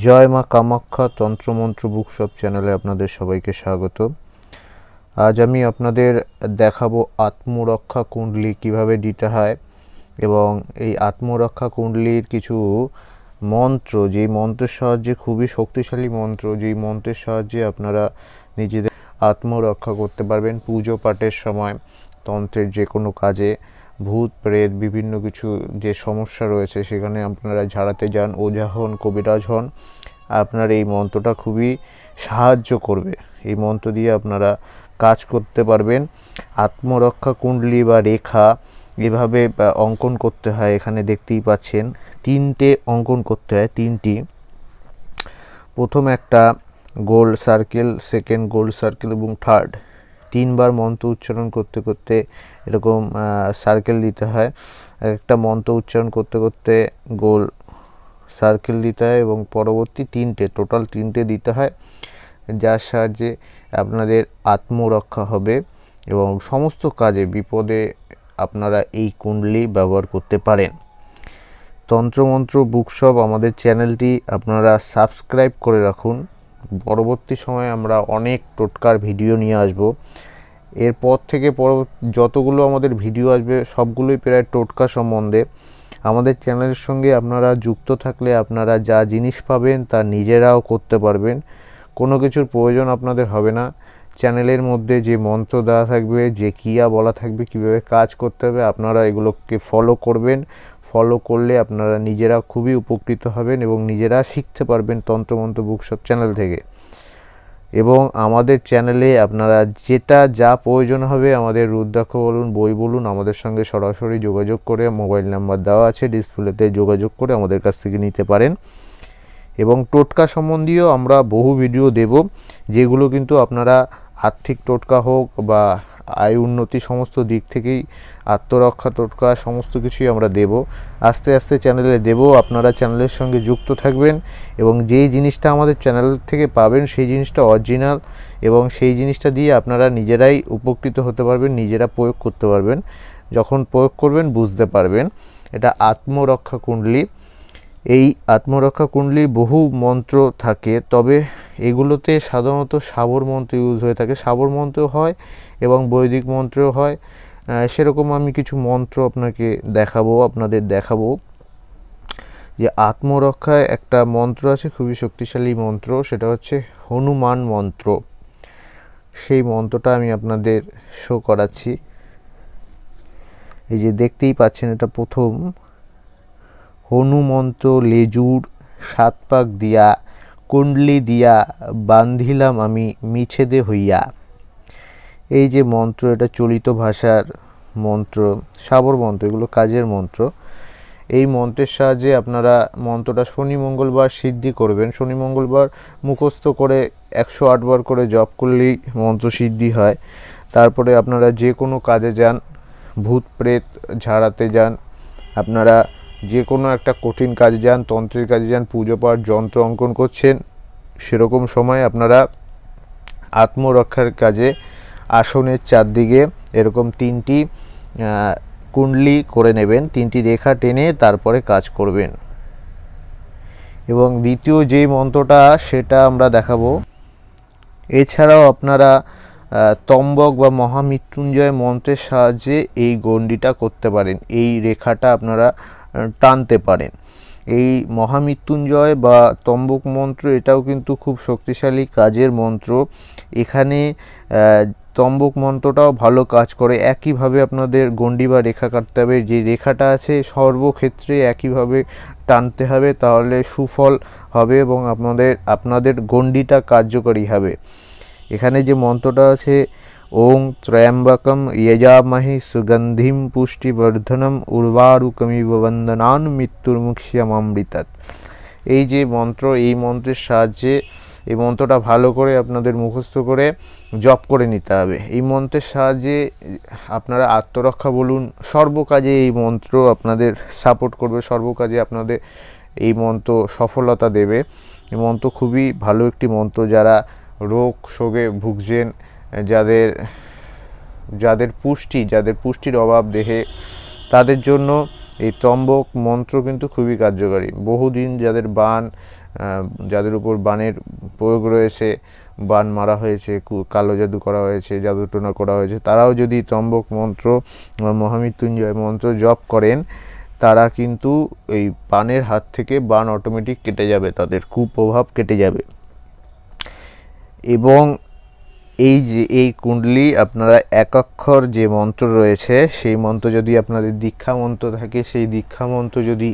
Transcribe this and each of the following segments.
জয় মা কামাখ্যা তন্ত্রমন্ত্র বুকশপ চ্যানেলে আপনাদের সবাইকে স্বাগত আজ আমি আপনাদের দেখাবো আত্মরক্ষা কুণ্ডলি কিভাবে দিতে হয় এবং এই আত্মরক্ষা কুণ্ডলির কিছু মন্ত্র যেই মন্ত্রের সাহায্যে খুবই শক্তিশালী মন্ত্র যেই মন্ত্রের সাহায্যে আপনারা নিজেদের আত্মরক্ষা করতে পারবেন পুজো পাঠের সময় তন্ত্রের যে কোনো কাজে ভূত প্রেত বিভিন্ন কিছু যে সমস্যা রয়েছে সেখানে আপনারা ঝাড়াতে যান ওঝা হন কবিরাজ হন আপনার এই মন্ত্রটা খুবই সাহায্য করবে এই মন্ত্র দিয়ে আপনারা কাজ করতে পারবেন আত্মরক্ষা কুণ্ডলি বা রেখা এভাবে অঙ্কন করতে হয় এখানে দেখতেই পাচ্ছেন তিনটে অঙ্কন করতে হয় তিনটি প্রথম একটা গোল সার্কেল সেকেন্ড গোল সার্কেল এবং থার্ড তিনবার মন্ত্র উচ্চারণ করতে করতে এরকম সার্কেল দিতে হয় একটা মন্ত্র উচ্চারণ করতে করতে গোল সার্কেল দিতে হয় এবং পরবর্তী তিনটে টোটাল তিনটে দিতে হয় যার সাহায্যে আপনাদের আত্মরক্ষা হবে এবং সমস্ত কাজে বিপদে আপনারা এই কুণ্ডলি ব্যবহার করতে পারেন তন্ত্রমন্ত্র বুকশপ আমাদের চ্যানেলটি আপনারা সাবস্ক্রাইব করে রাখুন পরবর্তী সময়ে আমরা অনেক টোটকার ভিডিও নিয়ে আসব এরপর থেকে পর যতগুলো আমাদের ভিডিও আসবে সবগুলোই প্রায় টোটকা সম্বন্ধে আমাদের চ্যানেলের সঙ্গে আপনারা যুক্ত থাকলে আপনারা যা জিনিস পাবেন তা নিজেরাও করতে পারবেন কোনো কিছুর প্রয়োজন আপনাদের হবে না চ্যানেলের মধ্যে যে মন্ত্র দেওয়া থাকবে যে কিয়া বলা থাকবে কিভাবে কাজ করতে হবে আপনারা এগুলোকে ফলো করবেন ফলো করলে আপনারা নিজেরা খুবই উপকৃত হবেন এবং নিজেরা শিখতে পারবেন তন্ত্রমন্ত্র বুকশপ চ্যানেল থেকে এবং আমাদের চ্যানেলে আপনারা যেটা যা প্রয়োজন হবে আমাদের রুদ্রাক্ষ বলুন বই বলুন আমাদের সঙ্গে সরাসরি যোগাযোগ করে মোবাইল নাম্বার দেওয়া আছে ডিসপ্লেতে যোগাযোগ করে আমাদের কাছ থেকে নিতে পারেন এবং টোটকা সম্বন্ধীয় আমরা বহু ভিডিও দেব যেগুলো কিন্তু আপনারা আর্থিক টোটকা হোক বা আয় উন্নতি সমস্ত দিক থেকেই আত্মরক্ষা টোটকা সমস্ত কিছুই আমরা দেব আস্তে আস্তে চ্যানেলে দেব আপনারা চ্যানেলের সঙ্গে যুক্ত থাকবেন এবং যেই জিনিসটা আমাদের চ্যানেল থেকে পাবেন সেই জিনিসটা অরিজিনাল এবং সেই জিনিসটা দিয়ে আপনারা নিজেরাই উপকৃত হতে পারবেন নিজেরা প্রয়োগ করতে পারবেন যখন প্রয়োগ করবেন বুঝতে পারবেন এটা আত্মরক্ষা কুণ্ডলি এই আত্মরক্ষা কুণ্ডলি বহু মন্ত্র থাকে তবে এগুলোতে সাধারণত সাবর মন্ত্র ইউজ হয়ে থাকে সাবর মন্ত্র হয় এবং বৈদিক মন্ত্র হয় সেরকম আমি কিছু মন্ত্র আপনাকে দেখাবো আপনাদের দেখাবো যে আত্মরক্ষায় একটা মন্ত্র আছে খুবই শক্তিশালী মন্ত্র সেটা হচ্ছে হনুমান মন্ত্র সেই মন্ত্রটা আমি আপনাদের শো করাচ্ছি এই যে দেখতেই পাচ্ছেন এটা প্রথম হনুমন্ত্র লেজুর সাত পাক দিয়া কুণ্ডলি দিয়া বান্ধিলাম আমি মিছেদে হইয়া এই যে মন্ত্র এটা চলিত ভাষার মন্ত্র সাবর মন্ত্র এগুলো কাজের মন্ত্র এই মন্ত্রের সাহায্যে আপনারা মন্ত্রটা শনি মঙ্গলবার সিদ্ধি করবেন শনি মঙ্গলবার মুখস্থ করে একশো আটবার করে জপ করলেই মন্ত্র সিদ্ধি হয় তারপরে আপনারা যে কোনো কাজে যান ভূত প্রেত ঝাড়াতে যান আপনারা যে কোনো একটা কঠিন কাজে যান তন্ত্রের কাজে যান পুজো পাঠ যন্ত্র অঙ্কন করছেন সেরকম সময় আপনারা আত্মরক্ষার কাজে আসনের চারদিকে এরকম তিনটি কুণ্ডলি করে নেবেন তিনটি রেখা টেনে তারপরে কাজ করবেন এবং দ্বিতীয় যে মন্ত্রটা সেটা আমরা দেখাবো এছাড়াও আপনারা তম্বক বা মহামৃত্যুঞ্জয় মন্ত্রের সাহায্যে এই গণ্ডিটা করতে পারেন এই রেখাটা আপনারা টানতে পারেন এই মহামৃত্যুঞ্জয় বা তম্বক মন্ত্র এটাও কিন্তু খুব শক্তিশালী কাজের মন্ত্র এখানে তম্বক মন্ত্রটাও ভালো কাজ করে একইভাবে আপনাদের গণ্ডি বা রেখা কাটতে হবে যে রেখাটা আছে সর্বক্ষেত্রে একইভাবে টানতে হবে তাহলে সুফল হবে এবং আপনাদের আপনাদের গণ্ডিটা কার্যকরী হবে এখানে যে মন্ত্রটা আছে ॐ त्र्यम्बकं यजामहे सुगन्धिं পুষ্টিবর্ধনম উর্বারুকমিব বন্দনান মৃত্যুর্মুক্ষ্যম অমৃতাত এই যে মন্ত্র এই মন্ত্রের সাহায্যে এই মন্ত্রটা ভালো করে আপনাদের মুখস্থ করে জপ করে নিতে হবে এই মন্ত্রের সাহায্যে আপনারা আত্মরক্ষা বলুন সর্বকাজে এই মন্ত্র আপনাদের সাপোর্ট করবে সর্বকাজে আপনাদের এই মন্ত্র সফলতা দেবে এই মন্ত্র খুবই ভালো একটি মন্ত্র যারা রোগ শোকে ভুগছেন যাদের যাদের পুষ্টি যাদের পুষ্টির অভাব দেহে তাদের জন্য এই তম্বক মন্ত্র কিন্তু খুবই কার্যকারী বহুদিন যাদের বান যাদের উপর বানের প্রয়োগ রয়েছে বান মারা হয়েছে কালো জাদু করা হয়েছে জাদু টোনা করা হয়েছে তারাও যদি তম্বক মন্ত্র বা মহামৃত্যুঞ্জয় মন্ত্র জপ করেন তারা কিন্তু এই বানের হাত থেকে বান অটোমেটিক কেটে যাবে তাদের কুপ্রভাব কেটে যাবে এবং এই যে এই কুণ্ডলি আপনারা একাক্ষর যে মন্ত্র রয়েছে সেই মন্ত্র যদি আপনাদের দীক্ষা মন্ত্র থাকে সেই দীক্ষা মন্ত্র যদি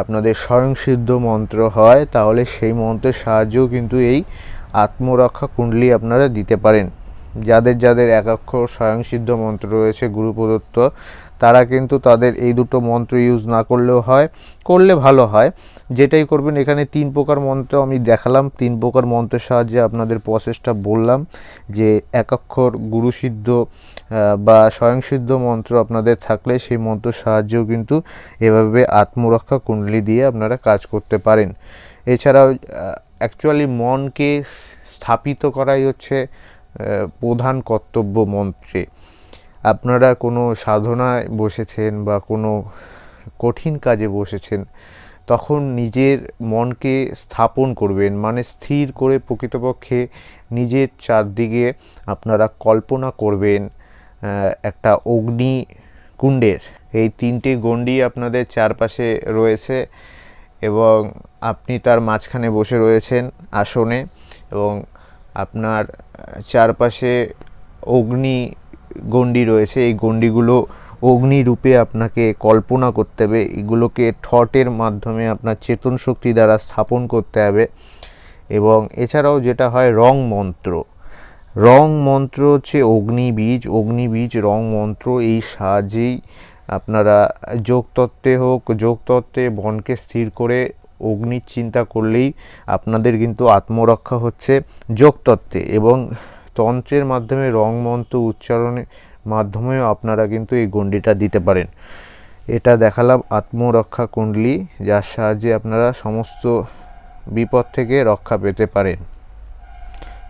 আপনাদের স্বয়ংসিদ্ধ মন্ত্র হয় তাহলে সেই মন্ত্রের সাহায্যেও কিন্তু এই আত্মরক্ষা কুণ্ডলি আপনারা দিতে পারেন যাদের যাদের একাক্ষর স্বয়ংসিদ্ধ মন্ত্র রয়েছে গুরু প্রদত্ত তারা কিন্তু তাদের এই দুটো মন্ত্র ইউজ না করলেও হয় করলে ভালো হয় যেটাই করবেন এখানে তিন প্রকার মন্ত্র আমি দেখালাম তিন প্রকার মন্ত্রের সাহায্যে আপনাদের প্রসেসটা বললাম যে একাক্ষর গুরুসিদ্ধ বা স্বয়ংসিদ্ধ মন্ত্র আপনাদের থাকলে সেই মন্ত্র সাহায্যেও কিন্তু এভাবে আত্মরক্ষা কুণ্ডলি দিয়ে আপনারা কাজ করতে পারেন এছাড়াও অ্যাকচুয়ালি মনকে স্থাপিত করাই হচ্ছে প্রধান কর্তব্য মন্ত্রে আপনারা কোনো সাধনায় বসেছেন বা কোনো কঠিন কাজে বসেছেন তখন নিজের মনকে স্থাপন করবেন মানে স্থির করে প্রকৃতপক্ষে নিজের চারদিকে আপনারা কল্পনা করবেন একটা অগ্নি কুণ্ডের এই তিনটি গণ্ডি আপনাদের চারপাশে রয়েছে এবং আপনি তার মাঝখানে বসে রয়েছেন আসনে এবং আপনার চারপাশে অগ্নি গন্ডি রয়েছে এই অগ্নি অগ্নিরূপে আপনাকে কল্পনা করতে হবে এগুলোকে থটের মাধ্যমে আপনার চেতন শক্তি দ্বারা স্থাপন করতে হবে এবং এছাড়াও যেটা হয় রং মন্ত্র রং মন্ত্র হচ্ছে অগ্নিবীজ অগ্নিবীজ রং মন্ত্র এই সাহায্যেই আপনারা যোগতত্ত্বে হোক যোগতত্ত্বে বনকে স্থির করে অগ্নির চিন্তা করলেই আপনাদের কিন্তু আত্মরক্ষা হচ্ছে যোগতত্ত্বে এবং তন্ত্রের মাধ্যমে রং মন্ত্র উচ্চারণের মাধ্যমেও আপনারা কিন্তু এই গণ্ডিটা দিতে পারেন এটা দেখালাম আত্মরক্ষা কুণ্ডলি যার সাহায্যে আপনারা সমস্ত বিপদ থেকে রক্ষা পেতে পারেন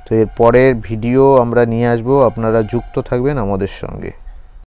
তো এর পরের ভিডিও আমরা নিয়ে আসবো আপনারা যুক্ত থাকবেন আমাদের সঙ্গে